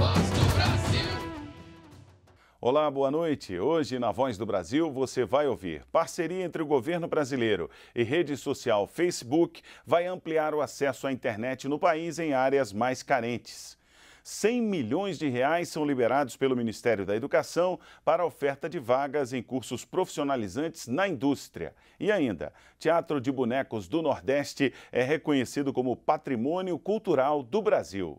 Voz do Brasil. Olá, boa noite. Hoje, na Voz do Brasil, você vai ouvir. Parceria entre o governo brasileiro e rede social Facebook vai ampliar o acesso à internet no país em áreas mais carentes. 100 milhões de reais são liberados pelo Ministério da Educação para oferta de vagas em cursos profissionalizantes na indústria. E ainda, Teatro de Bonecos do Nordeste é reconhecido como Patrimônio Cultural do Brasil.